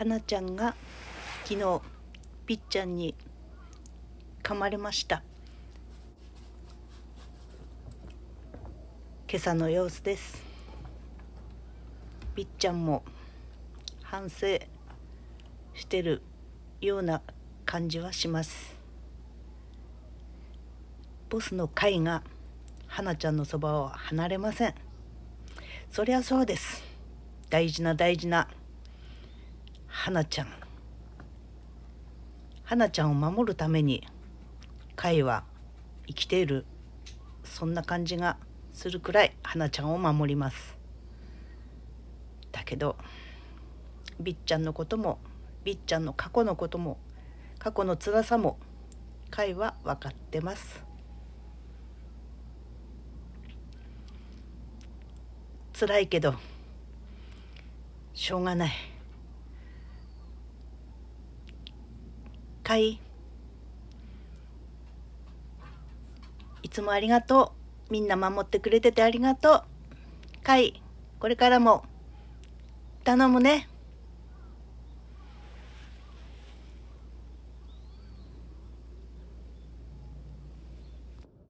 花ちゃんが昨日ぴっちゃんに噛まれました今朝の様子ですぴっちゃんも反省してるような感じはしますボスの会が花ちゃんのそばを離れませんそりゃそうです大事な大事な花ちゃん花ちゃんを守るために貝は生きているそんな感じがするくらい花ちゃんを守りますだけどびっちゃんのこともびっちゃんの過去のことも過去の辛さも貝は分かってます辛いけどしょうがない回いつもありがとうみんな守ってくれててありがとう回これからも頼むね